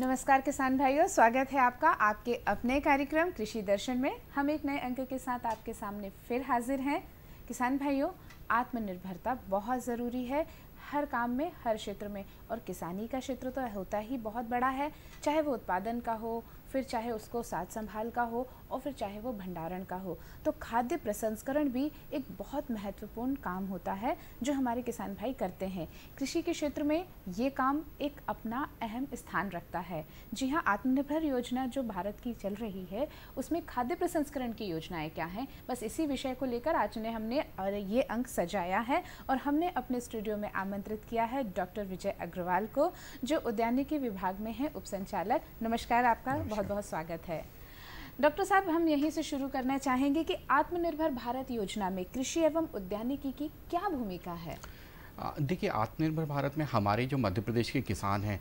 नमस्कार किसान भाइयों स्वागत है आपका आपके अपने कार्यक्रम कृषि दर्शन में हम एक नए अंक के साथ आपके सामने फिर हाजिर हैं किसान भाइयों आत्मनिर्भरता बहुत ज़रूरी है हर काम में हर क्षेत्र में और किसानी का क्षेत्र तो होता ही बहुत बड़ा है चाहे वो उत्पादन का हो फिर चाहे उसको साथ संभाल का हो और फिर चाहे वो भंडारण का हो तो खाद्य प्रसंस्करण भी एक बहुत महत्वपूर्ण काम होता है जो हमारे किसान भाई करते हैं कृषि के क्षेत्र में ये काम एक अपना अहम स्थान रखता है जी हाँ आत्मनिर्भर योजना जो भारत की चल रही है उसमें खाद्य प्रसंस्करण की योजनाएँ क्या हैं बस इसी विषय को लेकर आज ने हमने ये अंक सजाया है और हमने अपने स्टूडियो में आमंत्रित किया है डॉक्टर विजय अग्रवाल को जो उद्यानिकी विभाग में है उपसंचालक नमस्कार आपका बहुत बहुत स्वागत है डॉक्टर साहब हम यहीं से शुरू करना चाहेंगे कि आत्मनिर्भर भारत योजना में कृषि एवं उद्यानिकी की क्या भूमिका है देखिए आत्मनिर्भर भारत में हमारे जो मध्य प्रदेश के किसान हैं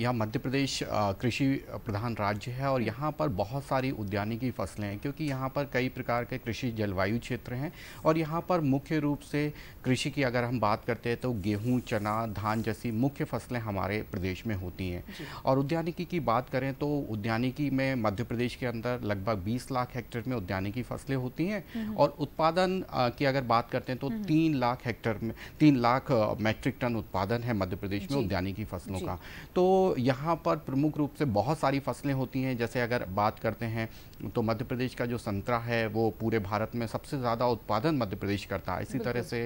यह मध्य प्रदेश कृषि प्रधान राज्य है और यहाँ पर बहुत सारी उद्यानी की फसलें हैं क्योंकि यहाँ पर कई प्रकार के कृषि जलवायु क्षेत्र हैं और यहाँ पर मुख्य रूप से कृषि की अगर हम बात करते हैं तो गेहूँ चना धान जैसी मुख्य फसलें हमारे प्रदेश में होती हैं और उद्यानिकी की बात करें तो उद्यानिकी में मध्य प्रदेश के अंदर लगभग बीस लाख हेक्टेयर में उद्यानिकी फसलें होती हैं हम्म। और उत्पादन की अगर बात करते हैं तो हम्म। तीन लाख हेक्टेयर में तीन लाख लाख मैट्रिक टन उत्पादन है मध्य प्रदेश में की फसलों का तो यहाँ पर प्रमुख रूप से बहुत सारी फसलें होती हैं जैसे अगर बात करते हैं तो मध्य प्रदेश का जो संतरा है वो पूरे भारत में सबसे ज़्यादा उत्पादन मध्य प्रदेश करता है इसी तरह से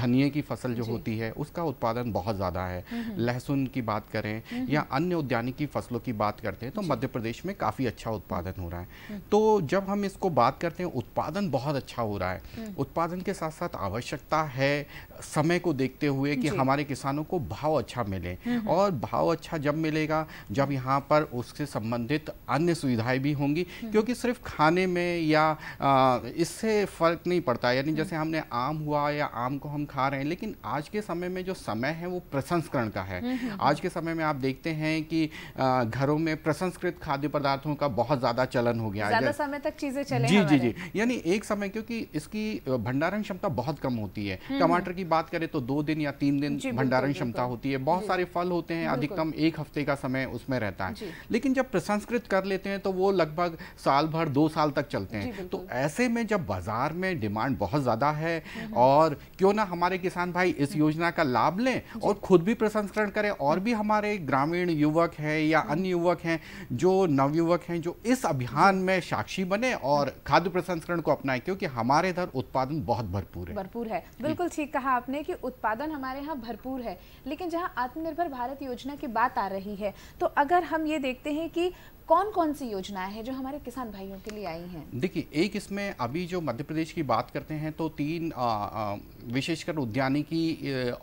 धनिए की फसल जो होती है उसका उत्पादन बहुत ज़्यादा है हम्म, हम्म। लहसुन की बात करें हम्म, या अन्य की फसलों की बात करते हैं तो मध्य प्रदेश में काफ़ी अच्छा उत्पादन हो रहा है तो जब हम इसको बात करते हैं उत्पादन बहुत अच्छा हो रहा है उत्पादन के साथ साथ आवश्यकता है समय को देखते हुए कि हमारे किसानों को भाव अच्छा मिले हम्म, हम्म। और भाव अच्छा जब मिलेगा जब यहाँ पर उससे संबंधित अन्य सुविधाएं भी होंगी हम्म। क्योंकि सिर्फ खाने में या इससे फर्क नहीं पड़ता यानी जैसे हमने आम हुआ या आम को हम खा रहे हैं लेकिन आज के समय में जो समय है वो प्रसंस्करण का है आज के समय में आप देखते हैं कि घरों में प्रसंस्कृत खाद्य पदार्थों का बहुत ज़्यादा चलन हो गया है समय तक चीज़ें चले जी जी जी यानी एक समय क्योंकि इसकी भंडारण क्षमता बहुत कम होती है टमाटर की बात करें तो दो दिन या तीन दिन भंडारण क्षमता होती है बहुत सारे फल होते हैं अधिकतम एक हफ्ते का समय उसमें रहता है लेकिन जब प्रसंस्कृत कर लेते हैं तो वो लगभग साल भर दो साल तक चलते हैं तो ऐसे में जब बाजार में डिमांड बहुत ज़्यादा है हम्म, हम्म। और क्यों ना हमारे किसान भाई इस हम्म। योजना का लाभ लें और खुद भी प्रसंस्करण करें और भी हमारे ग्रामीण युवक हैं या अन्य युवक हैं जो नवयुवक हैं जो इस अभियान में साक्षी बने और खाद्य प्रसंस्करण को अपनाएं क्योंकि हमारे इधर उत्पादन बहुत भरपूर है भरपूर है बिल्कुल ठीक कहा आपने कि उत्पादन हमारे यहाँ भरपूर है लेकिन जहाँ आत्मनिर्भर भारत योजना की बात आ रही है तो अगर हम ये देखते हैं कि कौन कौन सी योजनाएं हैं जो हमारे किसान भाइयों के लिए आई हैं देखिए एक इसमें अभी जो मध्य प्रदेश की बात करते हैं तो तीन विशेषकर उद्यानिकी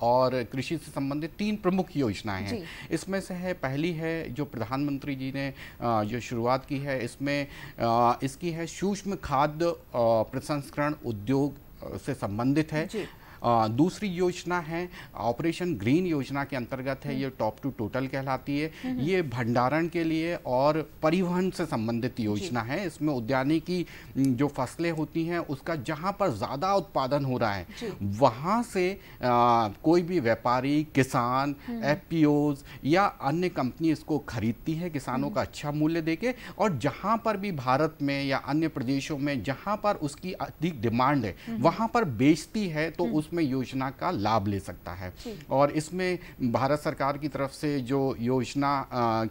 और कृषि से संबंधित तीन प्रमुख योजनाएं हैं इसमें से है पहली है जो प्रधानमंत्री जी ने जो शुरुआत की है इसमें इसकी है सूक्ष्म खाद्य प्रसंस्करण उद्योग से संबंधित है दूसरी योजना है ऑपरेशन ग्रीन योजना के अंतर्गत है ये टॉप टू टोटल कहलाती है हम्म। ये भंडारण के लिए और परिवहन से संबंधित योजना है इसमें उद्यानी की जो फसलें होती हैं उसका जहाँ पर ज़्यादा उत्पादन हो रहा है वहाँ से आ, कोई भी व्यापारी किसान हम्म। एफ या अन्य कंपनी इसको खरीदती है किसानों हम्म। का अच्छा मूल्य दे और जहाँ पर भी भारत में या अन्य प्रदेशों में जहाँ पर उसकी अधिक डिमांड है वहाँ पर बेचती है तो उस उसमें योजना का लाभ ले सकता है और इसमें भारत सरकार की तरफ से जो योजना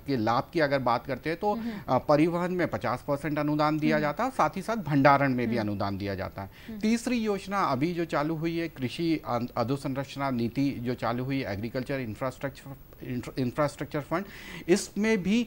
के लाभ की अगर बात करते हैं तो हम्म। परिवहन में 50 परसेंट अनुदान दिया हम्म। जाता है साथ ही साथ भंडारण में भी हम्म। अनुदान दिया जाता है तीसरी योजना अभी जो चालू हुई है कृषि अं-, अधोसंरचना नीति जो चालू हुई एग्रीकल्चर इंफ्रास्ट्रक्चर इंफ्रास्ट्रक्चर फंड इसमें भी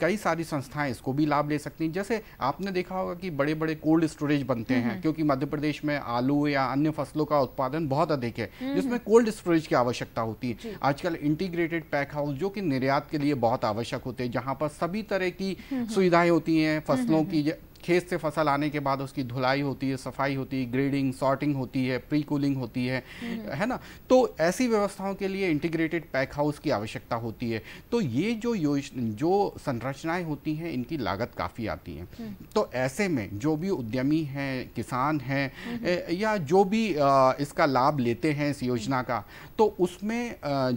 कई सारी संस्थाएं इसको भी लाभ ले सकती हैं जैसे आपने देखा होगा कि बड़े बड़े कोल्ड स्टोरेज बनते हम्म, हैं हम्म। क्योंकि मध्य प्रदेश में आलू या अन्य फसलों का उत्पादन बहुत अधिक है हम्म, जिसमें कोल्ड स्टोरेज की आवश्यकता होती है आजकल इंटीग्रेटेड पैक हाउस जो कि निर्यात के लिए बहुत आवश्यक होते हैं जहाँ पर सभी तरह की सुविधाएं होती हैं फसलों की खेत से फसल आने के बाद उसकी धुलाई होती है सफाई होती है ग्रेडिंग सॉर्टिंग होती है प्री कूलिंग होती है हम्म। है ना तो ऐसी व्यवस्थाओं के लिए इंटीग्रेटेड पैक हाउस की आवश्यकता होती है तो ये जो जो संरचनाएं होती हैं इनकी लागत काफ़ी आती है हम्म। तो ऐसे में जो भी उद्यमी हैं किसान हैं हम्म। या जो भी इसका लाभ लेते हैं इस योजना का तो उसमें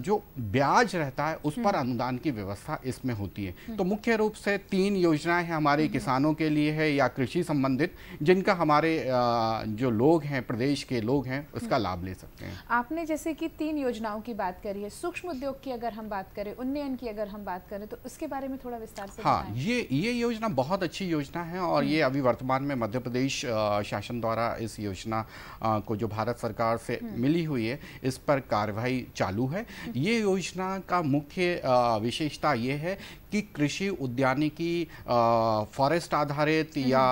जो ब्याज रहता है उस पर अनुदान की व्यवस्था इसमें होती है तो मुख्य रूप से तीन योजनाएं हमारे किसानों के लिए है या कृषि संबंधित जिनका हमारे जो लोग हैं प्रदेश के लोग हैं उसका हम्म। लाभ ले सकते हैं आपने जैसे कि तीन योजनाओं की बात करी है सूक्ष्म उद्योग की अगर हम बात करें उन्नयन की अगर हम बात करें तो उसके बारे में थोड़ा विस्तार से हाँ ये ये योजना बहुत अच्छी योजना है और ये हम्म। अभी वर्तमान में मध्य प्रदेश शासन द्वारा इस योजना को जो भारत सरकार से हम्म। मिली हुई है इस पर कार्रवाई चालू है ये योजना का मुख्य विशेषता ये है कि कृषि उद्यानिकी फॉरेस्ट आधारित हम्म। या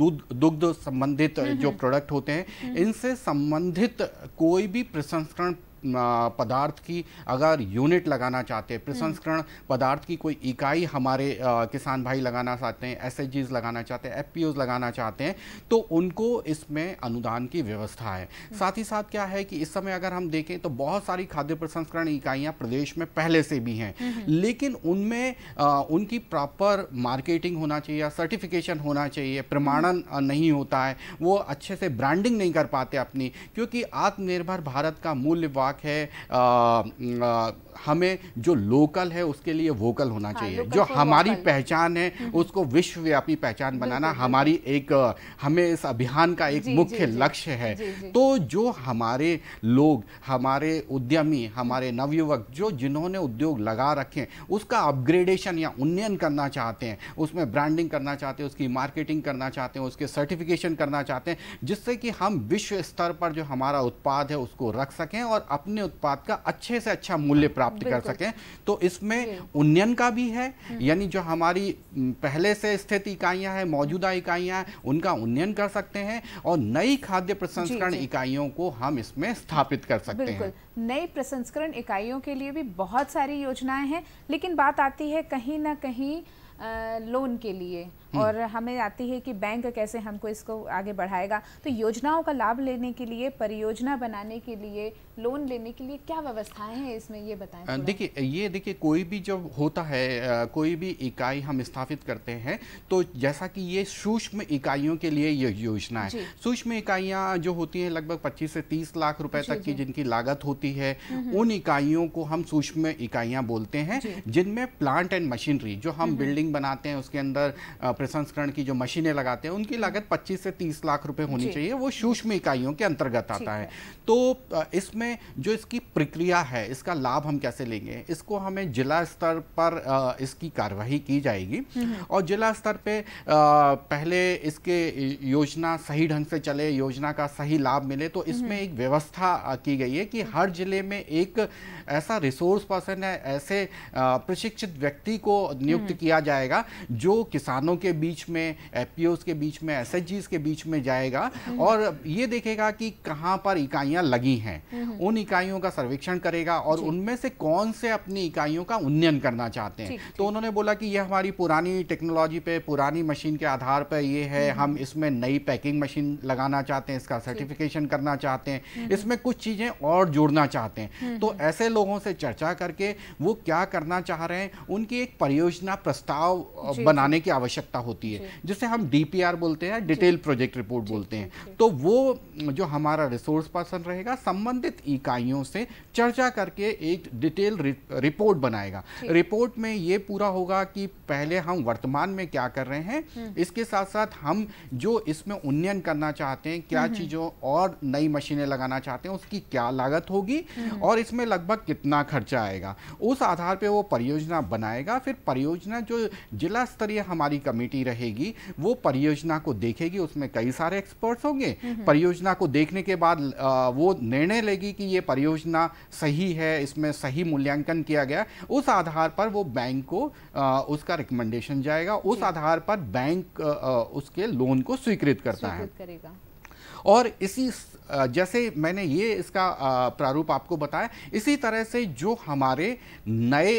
दूध दुग्ध संबंधित हम्म, जो प्रोडक्ट हम्म। होते हैं इनसे संबंधित कोई भी प्रसंस्करण पदार्थ की अगर यूनिट लगाना चाहते हैं हम्म। प्रसंस्करण पदार्थ की कोई इकाई हमारे आ, किसान भाई लगाना चाहते हैं एस लगाना चाहते हैं एफ लगाना चाहते हैं तो उनको इसमें अनुदान की व्यवस्था है हम्म। साथ ही साथ क्या है कि इस समय अगर हम देखें तो बहुत सारी खाद्य प्रसंस्करण इकाइयाँ प्रदेश में पहले से भी हैं हम्म, लेकिन उनमें उनकी प्रॉपर मार्केटिंग होना चाहिए सर्टिफिकेशन होना चाहिए प्रमाणन नहीं होता है वो अच्छे से ब्रांडिंग नहीं कर पाते अपनी क्योंकि आत्मनिर्भर भारत का मूल्यवाद मजाक है हमें जो लोकल है उसके लिए वोकल होना हाँ, चाहिए जो हमारी पहचान है हम्म। उसको विश्वव्यापी पहचान बनाना हमारी एक हमें इस अभियान का एक मुख्य लक्ष्य है जी, जी. तो जो हमारे लोग हमारे उद्यमी हमारे नवयुवक जो जिन्होंने उद्योग लगा रखे उसका अपग्रेडेशन या उन्नयन करना चाहते हैं उसमें ब्रांडिंग करना चाहते हैं उसकी मार्केटिंग करना चाहते हैं उसके सर्टिफिकेशन करना चाहते हैं जिससे कि हम विश्व स्तर पर जो हमारा उत्पाद है उसको रख सकें और अपने उत्पाद का अच्छे से अच्छा मूल्य प्राप्त प्राप्त कर सके तो इसमें उन्नयन का भी है हम्म। यानी जो हमारी पहले से स्थित इकाइयां हैं मौजूदा हम्म। इकाइयां हैं उनका उन्नयन कर सकते हैं और नई खाद्य प्रसंस्करण इकाइयों को हम इसमें स्थापित कर सकते हैं नई प्रसंस्करण इकाइयों के लिए भी बहुत सारी योजनाएं हैं लेकिन बात आती है कहीं ना कहीं लोन के लिए हम्म। और हमें आती है कि बैंक कैसे हमको इसको आगे बढ़ाएगा तो योजनाओं का लाभ लेने के लिए परियोजना बनाने के लिए लोन लेने के लिए क्या व्यवस्थाएं हैं इसमें ये बताएं देखिए ये देखिए कोई भी जब होता है कोई भी इकाई हम स्थापित करते हैं तो जैसा कि ये सूक्ष्म इकाइयों के लिए ये योजना है सूक्ष्म इकाइयाँ जो होती हैं लगभग पच्चीस से तीस लाख रुपए तक की जिनकी लागत होती है उन इकाइयों को हम सूक्ष्म इकाइयाँ बोलते हैं जिनमें प्लांट एंड मशीनरी जो हम बिल्डिंग बनाते हैं उसके अंदर प्रसंस्करण की जो मशीनें लगाते हैं उनकी लागत 25 से 30 लाख रुपए होनी चाहिए वो सूक्ष्म इकाइयों के अंतर्गत आता है है तो इसमें जो इसकी प्रक्रिया है इसका लाभ हम कैसे लेंगे इसको हमें जिला स्तर पर इसकी कार्यवाही की जाएगी हम्म। और जिला स्तर पर पहले इसके योजना सही ढंग से चले योजना का सही लाभ मिले तो हम्म। इसमें एक व्यवस्था की गई है कि हर जिले में एक ऐसा रिसोर्स पर्सन है ऐसे प्रशिक्षित व्यक्ति को नियुक्त हम्म। किया जाएगा जो किसानों के के बीच में एफ के बीच में एस के बीच में जाएगा हम्म। और ये देखेगा कि कहाँ पर इकाइयाँ लगी हैं हम्म। उन इकाइयों का सर्वेक्षण करेगा और उनमें से कौन से अपनी इकाइयों का उन्नयन करना चाहते हैं तो उन्होंने बोला कि यह हमारी पुरानी टेक्नोलॉजी पे पुरानी मशीन के आधार पर ये है हम्म। हम इसमें नई पैकिंग मशीन लगाना चाहते हैं इसका सर्टिफिकेशन करना चाहते हैं इसमें कुछ चीज़ें और जोड़ना चाहते हैं तो ऐसे लोगों से चर्चा करके वो क्या करना चाह रहे हैं उनकी एक परियोजना प्रस्ताव बनाने की आवश्यकता होती है जिसे हम डीपीआर बोलते हैं डिटेल प्रोजेक्ट रिपोर्ट बोलते हैं तो वो जो हमारा रिसोर्स पर्सन रहेगा संबंधित इकाइयों से चर्चा करके एक डिटेल रिपोर्ट बनाएगा रिपोर्ट में ये पूरा होगा कि पहले हम वर्तमान में क्या कर रहे हैं हम्म। इसके साथ साथ हम जो इसमें उन्नयन करना चाहते हैं क्या हम्म। चीज़ों और नई मशीनें लगाना चाहते हैं उसकी क्या लागत होगी हम्म। और इसमें लगभग कितना खर्चा आएगा उस आधार पर वो परियोजना बनाएगा फिर परियोजना जो जिला स्तरीय हमारी कमेटी कमेटी रहेगी वो परियोजना को देखेगी उसमें कई सारे एक्सपर्ट्स होंगे परियोजना को देखने के बाद वो निर्णय लेगी कि ये परियोजना सही है इसमें सही मूल्यांकन किया गया उस आधार पर वो बैंक को उसका रिकमेंडेशन जाएगा उस आधार पर बैंक उसके लोन को स्वीकृत करता है और इसी जैसे मैंने ये इसका प्रारूप आपको बताया इसी तरह से जो हमारे नए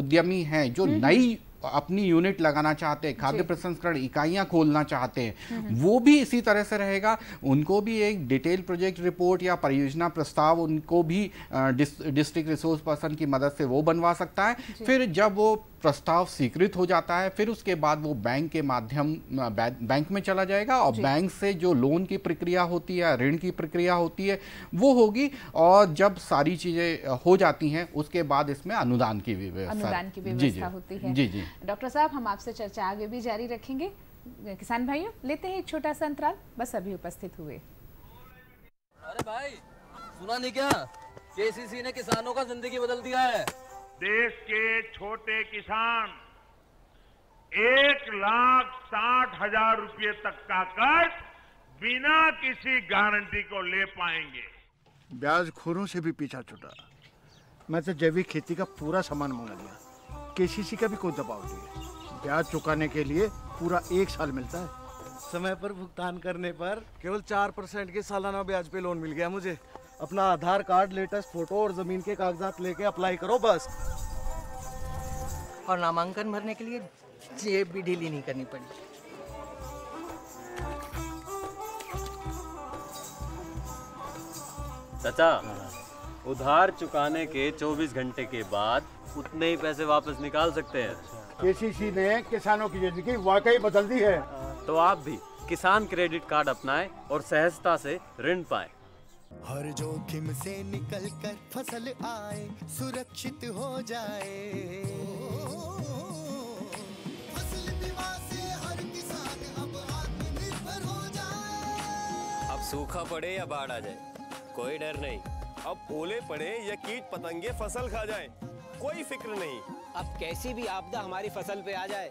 उद्यमी हैं जो नई अपनी यूनिट लगाना चाहते हैं खाद्य प्रसंस्करण इकाइयां खोलना चाहते हैं हम्म, हम्म। वो भी इसी तरह से रहेगा उनको भी एक डिटेल प्रोजेक्ट रिपोर्ट या परियोजना प्रस्ताव उनको भी डिस्ट्रिक्ट रिसोर्स पर्सन की मदद से वो बनवा सकता है फिर जब वो प्रस्ताव स्वीकृत हो जाता है फिर उसके बाद वो बैंक के माध्यम बैंक में चला जाएगा और बैंक से जो लोन की प्रक्रिया होती है ऋण की प्रक्रिया होती है वो होगी और जब सारी चीज़ें हो जाती हैं उसके बाद इसमें अनुदान की भी अनुदान की व्यवस्था होती है जी जी डॉक्टर साहब हम आपसे चर्चा आगे भी जारी रखेंगे किसान भाइयों लेते हैं एक छोटा सा अंतराल बस अभी उपस्थित हुए अरे भाई सुना नहीं क्या के ने किसानों का जिंदगी बदल दिया है देश के छोटे किसान एक लाख साठ हजार रुपये तक का कर्ज बिना किसी गारंटी को ले पाएंगे ब्याज खोरों से भी पीछा छुटा मैं तो जैविक खेती का पूरा सामान मंगा लिया केसीसी का भी कोई दबाव नहीं है ब्याज चुकाने के लिए पूरा एक साल मिलता है समय पर भुगतान करने पर केवल चार परसेंट के सालाना ब्याज पे लोन मिल गया मुझे अपना आधार कार्ड लेटेस्ट फोटो और ज़मीन के कागजात लेके अप्लाई करो बस और नामांकन भरने के लिए जेब भी ढीली नहीं करनी पड़ी चाचा उधार चुकाने के 24 घंटे के बाद उतने ही पैसे वापस निकाल सकते हैं केसीसी ने किसानों की जिंदगी वाकई बदल दी है तो आप भी किसान क्रेडिट कार्ड अपनाएं और सहजता से ऋण पाएं। हर जोखिम से निकल कर फसल आए सुरक्षित हो जाए फसल बीमा से हर किसान अब आत्मनिर्भर हो जाए अब सूखा पड़े या बाढ़ आ जाए कोई डर नहीं अब ओले पड़े या कीट पतंगे फसल खा जाए कोई फिक्र नहीं अब कैसी भी आपदा हमारी फसल पे आ जाए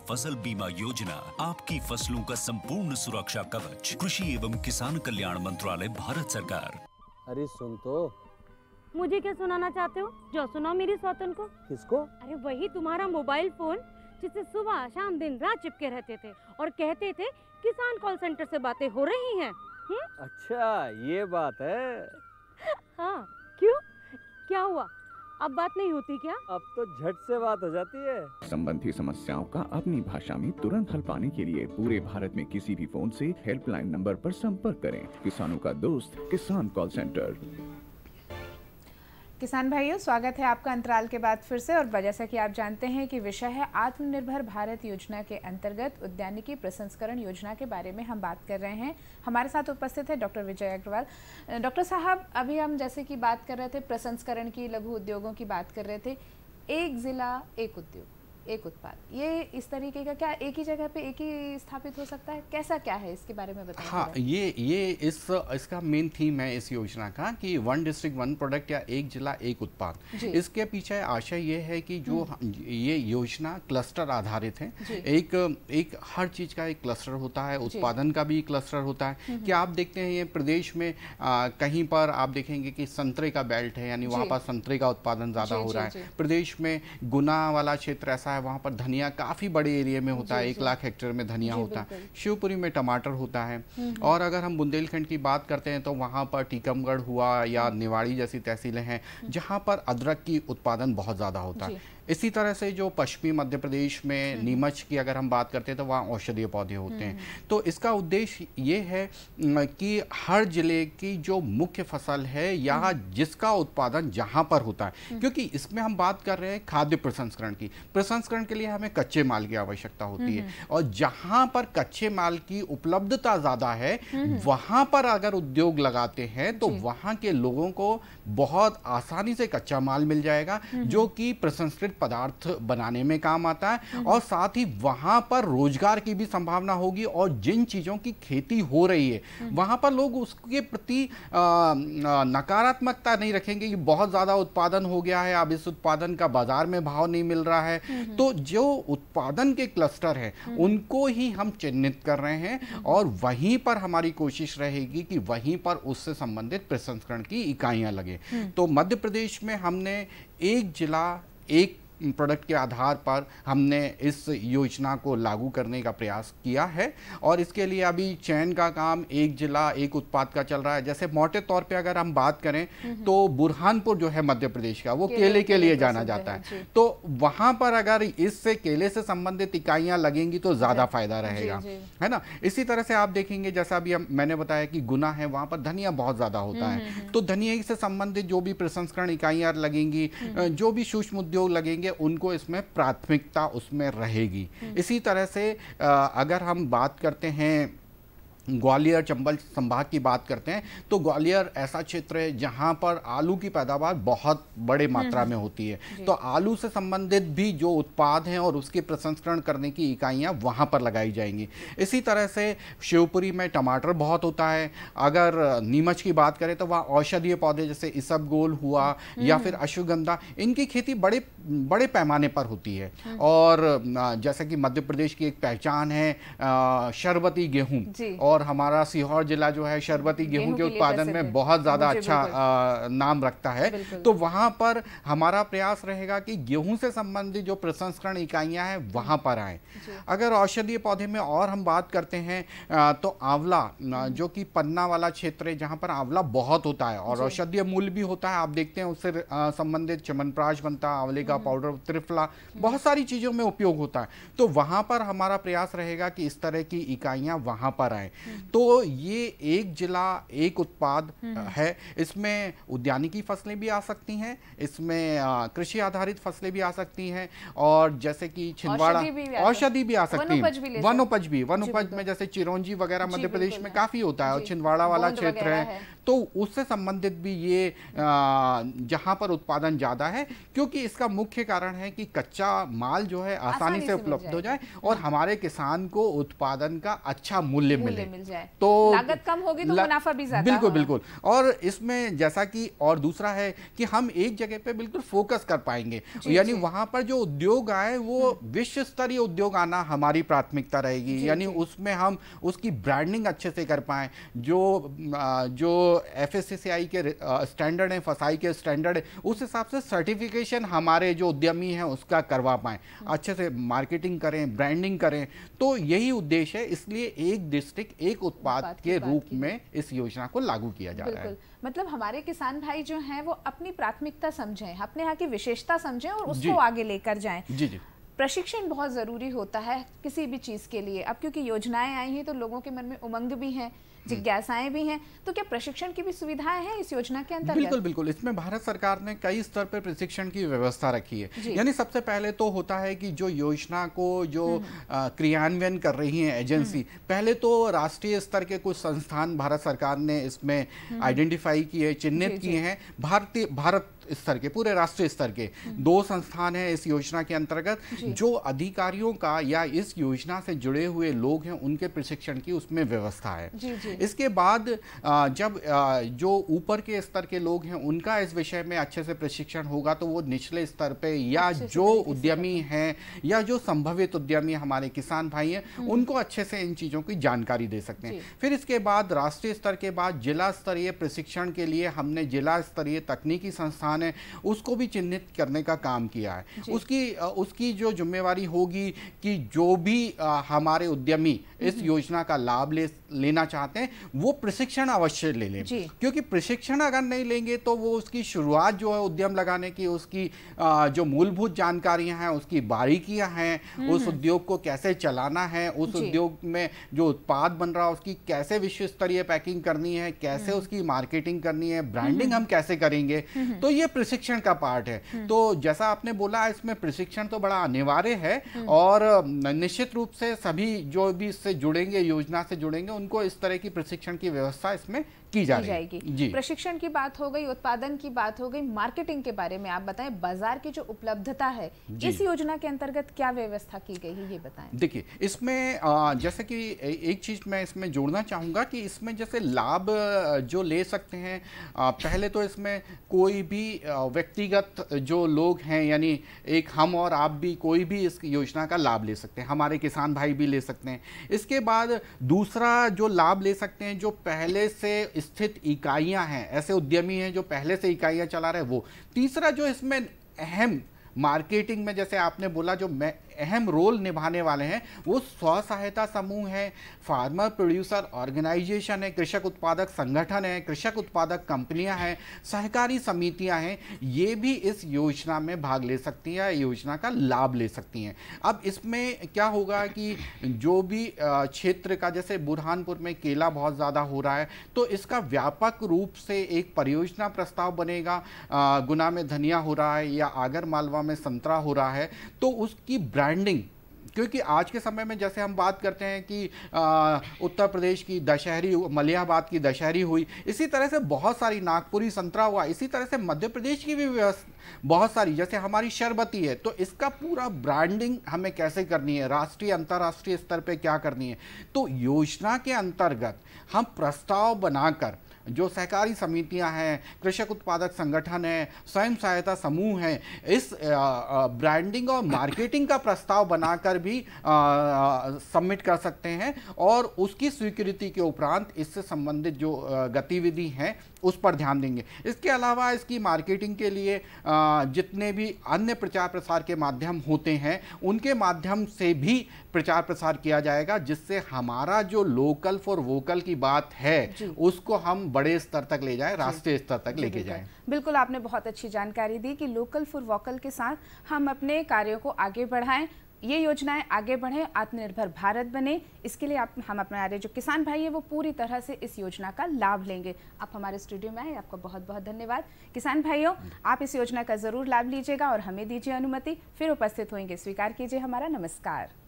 फसल बीमा योजना आपकी फसलों का संपूर्ण सुरक्षा कवच कृषि एवं किसान कल्याण मंत्रालय भारत सरकार अरे सुन तो मुझे क्या सुनाना चाहते हो जो सुनाओ मेरी सौतन को किसको अरे वही तुम्हारा मोबाइल फोन जिसे सुबह शाम दिन रात चिपके रहते थे और कहते थे किसान कॉल सेंटर से बातें हो रही हैं हम्म? अच्छा ये बात है हाँ क्यों क्या हुआ अब बात नहीं होती क्या अब तो झट से बात हो जाती है संबंधी समस्याओं का अपनी भाषा में तुरंत हल पाने के लिए पूरे भारत में किसी भी फोन से हेल्पलाइन नंबर पर संपर्क करें किसानों का दोस्त किसान कॉल सेंटर किसान भाइयों स्वागत है आपका अंतराल के बाद फिर से और जैसा कि आप जानते हैं कि विषय है आत्मनिर्भर भारत योजना के अंतर्गत उद्यानिकी प्रसंस्करण योजना के बारे में हम बात कर रहे हैं हमारे साथ उपस्थित है डॉक्टर विजय अग्रवाल डॉक्टर साहब अभी हम जैसे कि बात कर रहे थे प्रसंस्करण की लघु उद्योगों की बात कर रहे थे एक ज़िला एक उद्योग एक उत्पाद ये इस तरीके का क्या एक ही जगह पे एक ही स्थापित हो सकता है कैसा क्या है इसके बारे में बताएं हाँ ये ये इस इसका मेन थीम है इस योजना का कि वन डिस्ट्रिक्ट वन प्रोडक्ट या एक जिला एक उत्पाद इसके पीछे आशय ये है कि जो हम्म। ये योजना क्लस्टर आधारित है एक एक हर चीज का एक क्लस्टर होता है उत्पादन का भी क्लस्टर होता है कि आप देखते हैं ये प्रदेश में आ, कहीं पर आप देखेंगे कि संतरे का बेल्ट है यानी वहाँ पर संतरे का उत्पादन ज़्यादा हो रहा है प्रदेश में गुना वाला क्षेत्र ऐसा होता है वहाँ पर धनिया काफ़ी बड़े एरिया में होता है एक लाख हेक्टेयर में धनिया होता है शिवपुरी में टमाटर होता है हम्म, हम्म। और अगर हम बुंदेलखंड की बात करते हैं तो वहाँ पर टीकमगढ़ हुआ या हम्म। निवाड़ी जैसी तहसीलें हैं जहाँ पर अदरक की उत्पादन बहुत ज़्यादा होता है इसी तरह से जो पश्चिमी मध्य प्रदेश में हम्म। नीमच की अगर हम बात करते हैं तो वहाँ औषधीय पौधे होते हैं हम्म। तो इसका उद्देश्य ये है कि हर जिले की जो मुख्य फसल है या हम्म। जिसका उत्पादन जहाँ पर होता है क्योंकि इसमें हम बात कर रहे हैं खाद्य प्रसंस्करण की प्रसंस्करण के लिए हमें कच्चे माल की आवश्यकता होती है और जहाँ पर कच्चे माल की उपलब्धता ज़्यादा है वहाँ पर अगर उद्योग लगाते हैं तो वहाँ के लोगों को बहुत आसानी से कच्चा माल मिल जाएगा जो कि प्रसंस्कृत कार्बोहाइड्रेट पदार्थ बनाने में काम आता है हम्म। और साथ ही वहाँ पर रोजगार की भी संभावना होगी और जिन चीज़ों की खेती हो रही है हम्म। वहाँ पर लोग उसके प्रति नकारात्मकता नहीं रखेंगे कि बहुत ज़्यादा उत्पादन हो गया है अब इस उत्पादन का बाजार में भाव नहीं मिल रहा है हम्म, तो जो उत्पादन के क्लस्टर हैं उनको ही हम चिन्हित कर रहे हैं और वहीं पर हमारी कोशिश रहेगी कि वहीं पर उससे संबंधित प्रसंस्करण की इकाइयां लगे तो मध्य प्रदेश में हमने एक जिला एक प्रोडक्ट के आधार पर हमने इस योजना को लागू करने का प्रयास किया है और इसके लिए अभी चयन का काम एक जिला एक उत्पाद का चल रहा है जैसे मोटे तौर पे अगर हम बात करें तो बुरहानपुर जो है मध्य प्रदेश का वो केले, केले के लिए जाना जाता है तो वहाँ पर अगर इससे केले से संबंधित इकाइयाँ लगेंगी तो ज़्यादा फायदा रहेगा है ना इसी तरह से आप देखेंगे जैसा अभी मैंने बताया कि गुना है वहाँ पर धनिया बहुत ज़्यादा होता है तो धनिया से संबंधित जो भी प्रसंस्करण इकाइयाँ लगेंगी हम्म। जो भी सूक्ष्म उद्योग लगेंगे उनको इसमें प्राथमिकता उसमें रहेगी हम्म। इसी तरह से अगर हम बात करते हैं ग्वालियर चंबल संभाग की बात करते हैं तो ग्वालियर ऐसा क्षेत्र है जहाँ पर आलू की पैदावार बहुत बड़े हम्म, मात्रा हम्म। में होती है तो आलू से संबंधित भी जो उत्पाद हैं और उसके प्रसंस्करण करने की इकाइयाँ वहाँ पर लगाई जाएंगी इसी तरह से शिवपुरी में टमाटर बहुत होता है अगर नीमच की बात करें तो वहाँ औषधीय पौधे जैसे इसब हुआ हम्म। या फिर अश्वगंधा इनकी खेती बड़े बड़े पैमाने पर होती है और जैसा कि मध्य प्रदेश की एक पहचान है शरबती गेहूँ और और हमारा सीहोर जिला जो है शरबती गेहूं के उत्पादन में बहुत ज़्यादा अच्छा नाम रखता है तो वहां पर हमारा प्रयास रहेगा कि गेहूं से संबंधित जो प्रसंस्करण इकाइयां हैं वहां पर आए अगर औषधीय पौधे में और हम बात करते हैं तो आंवला हम्म। जो कि पन्ना वाला क्षेत्र है जहां पर आंवला बहुत होता है और औषधीय मूल्य भी होता है आप देखते हैं उससे संबंधित चमनप्राश बनता है आंवले का हम्म। पाउडर त्रिफला हम्म। बहुत सारी चीज़ों में उपयोग होता है तो वहां पर हमारा प्रयास रहेगा कि इस तरह की इकाइयां वहां पर आए तो ये एक जिला एक उत्पाद हम्म। है इसमें उद्यानिकी फसलें भी आ सकती हैं इसमें कृषि आधारित फसलें भी आ सकती हैं और जैसे कि छिंदवाड़ा औषधि भी आ सकती है वन उपज भी वन उपज में जैसे चिरौंजी वगैरह मध्य प्रदेश में काफ़ी होता है और छिंदवाड़ा वाला क्षेत्र है तो उससे संबंधित भी ये जहां पर उत्पादन ज़्यादा है क्योंकि इसका मुख्य कारण है कि कच्चा माल जो है आसानी से उपलब्ध हो जाए और हाँ। हमारे किसान को उत्पादन का अच्छा मूल्य मिले मिल जाए तो लागत कम होगी तो मुनाफा भी ज्यादा बिल्कुल बिल्कुल और इसमें जैसा कि और दूसरा है कि हम एक जगह पे बिल्कुल फोकस कर पाएंगे यानी वहां पर जो उद्योग आए वो विश्व स्तरीय उद्योग आना हमारी प्राथमिकता रहेगी यानी उसमें हम उसकी ब्रांडिंग अच्छे से कर पाए जो जो एफ के स्टैंडर्ड है फसाई के स्टैंडर्ड है उस हिसाब से सर्टिफिकेशन हमारे जो उद्यमी हैं उसका करवा पाए हम्म। अच्छे से मार्केटिंग करें ब्रांडिंग करें तो यही उद्देश्य है इसलिए एक डिस्ट्रिक्ट एक उत्पाद, उत्पाद के, के रूप में इस योजना को लागू किया जा रहा है मतलब हमारे किसान भाई जो हैं वो अपनी प्राथमिकता समझें अपने यहाँ की विशेषता समझें और उसको आगे लेकर जाएं जी जी प्रशिक्षण बहुत ज़रूरी होता है किसी भी चीज़ के लिए अब क्योंकि योजनाएं आई हैं तो लोगों के मन में उमंग भी है जिज्ञासाएं भी हैं तो क्या प्रशिक्षण की भी सुविधाएं हैं इस योजना के अंतर्गत बिल्कुल बिल्कुल इसमें भारत सरकार ने कई स्तर पर प्रशिक्षण की व्यवस्था रखी है यानी सबसे पहले तो होता है कि जो योजना को जो हम्म। क्रियान्वयन कर रही है एजेंसी हम्म। पहले तो राष्ट्रीय स्तर के कुछ संस्थान भारत सरकार ने इसमें हम्म। आइडेंटिफाई किए चिन्हित किए हैं भारतीय भारत स्तर के पूरे राष्ट्रीय स्तर के हम्म। दो संस्थान हैं इस योजना के अंतर्गत जो अधिकारियों का या इस योजना से जुड़े हुए लोग हैं उनके प्रशिक्षण की उसमें व्यवस्था है जी, जी। इसके बाद जब जो ऊपर के स्तर के लोग हैं उनका इस विषय में अच्छे से प्रशिक्षण होगा तो वो निचले स्तर पर या जो उद्यमी हैं या जो संभवित उद्यमी हमारे किसान भाई हैं हम्म। उनको अच्छे से इन चीज़ों की जानकारी दे सकते हैं फिर इसके बाद राष्ट्रीय स्तर के बाद जिला स्तरीय प्रशिक्षण के लिए हमने जिला स्तरीय तकनीकी संस्थान स्थान है उसको भी चिन्हित करने का काम किया है उसकी उसकी जो जिम्मेवारी होगी कि जो भी हमारे उद्यमी इस हम्म। योजना का लाभ ले लेना चाहते हैं वो प्रशिक्षण अवश्य ले लें क्योंकि प्रशिक्षण अगर नहीं लेंगे तो वो उसकी शुरुआत जो है उद्यम लगाने की उसकी जो मूलभूत जानकारियां हैं उसकी बारीकियां हैं हम्म। उस उद्योग को कैसे चलाना है उस उद्योग में जो उत्पाद बन रहा है उसकी कैसे विश्व स्तरीय पैकिंग करनी है कैसे हम्म। उसकी मार्केटिंग करनी है ब्रांडिंग हम कैसे करेंगे तो ये ये प्रशिक्षण का पार्ट है हम्म। तो जैसा आपने बोला इसमें प्रशिक्षण तो बड़ा अनिवार्य है हम्म। और निश्चित रूप से सभी जो भी इससे जुड़ेंगे योजना से जुड़ेंगे उनको इस तरह की प्रशिक्षण की व्यवस्था इसमें की जा जाएगी प्रशिक्षण की बात हो गई उत्पादन की बात हो गई मार्केटिंग के बारे में आप बताएं बाजार की जो उपलब्धता है इस योजना के अंतर्गत क्या व्यवस्था की गई है ये बताएं देखिए इसमें जैसे कि एक चीज मैं इसमें जोड़ना चाहूंगा कि इसमें जैसे लाभ जो ले सकते हैं पहले तो इसमें कोई भी व्यक्तिगत जो लोग हैं यानी एक हम और आप भी कोई भी इस योजना का लाभ ले सकते हैं हमारे किसान भाई भी ले सकते हैं इसके बाद दूसरा जो लाभ ले सकते हैं जो पहले से स्थित इकाइयां हैं ऐसे उद्यमी हैं जो पहले से इकाइयां चला रहे वो तीसरा जो इसमें अहम मार्केटिंग में जैसे आपने बोला जो अहम रोल निभाने वाले हैं वो स्व सहायता समूह हैं फार्मर प्रोड्यूसर ऑर्गेनाइजेशन है कृषक उत्पादक संगठन है कृषक उत्पादक कंपनियां हैं सहकारी समितियां हैं ये भी इस योजना में भाग ले सकती हैं योजना का लाभ ले सकती हैं अब इसमें क्या होगा कि जो भी क्षेत्र का जैसे बुरहानपुर में केला बहुत ज़्यादा हो रहा है तो इसका व्यापक रूप से एक परियोजना प्रस्ताव बनेगा गुना में धनिया हो रहा है या आगर मालवा में संतरा हो रहा है तो उसकी ब्रांड ब्रांडिंग क्योंकि आज के समय में जैसे हम बात करते हैं कि आ, उत्तर प्रदेश की दशहरी मलियाबाद की दशहरी हुई इसी तरह से बहुत सारी नागपुरी संतरा हुआ इसी तरह से मध्य प्रदेश की भी बहुत सारी जैसे हमारी शरबती है तो इसका पूरा ब्रांडिंग हमें कैसे करनी है राष्ट्रीय अंतर्राष्ट्रीय स्तर पर क्या करनी है तो योजना के अंतर्गत हम प्रस्ताव बनाकर जो सहकारी समितियां हैं कृषक उत्पादक संगठन है स्वयं सहायता समूह हैं इस ब्रांडिंग और मार्केटिंग का प्रस्ताव बनाकर भी सबमिट कर सकते हैं और उसकी स्वीकृति के उपरांत इससे संबंधित जो गतिविधि हैं उस पर ध्यान देंगे इसके अलावा इसकी मार्केटिंग के लिए जितने भी अन्य प्रचार प्रसार के माध्यम होते हैं उनके माध्यम से भी प्रचार प्रसार किया जाएगा जिससे हमारा जो लोकल फॉर वोकल की बात है उसको हम बड़े स्तर तक ले जाए राष्ट्रीय स्तर तक लेके जाए बिल्कुल आपने बहुत अच्छी जानकारी दी कि लोकल फॉर वोकल के साथ हम अपने कार्यों को आगे बढ़ाएं ये योजनाएं आगे बढ़े आत्मनिर्भर भारत बने इसके लिए आप हम अपने जो किसान भाई है वो पूरी तरह से इस योजना का लाभ लेंगे आप हमारे स्टूडियो में आए आपका बहुत बहुत धन्यवाद किसान भाइयों आप इस योजना का ज़रूर लाभ लीजिएगा और हमें दीजिए अनुमति फिर उपस्थित होंगे स्वीकार कीजिए हमारा नमस्कार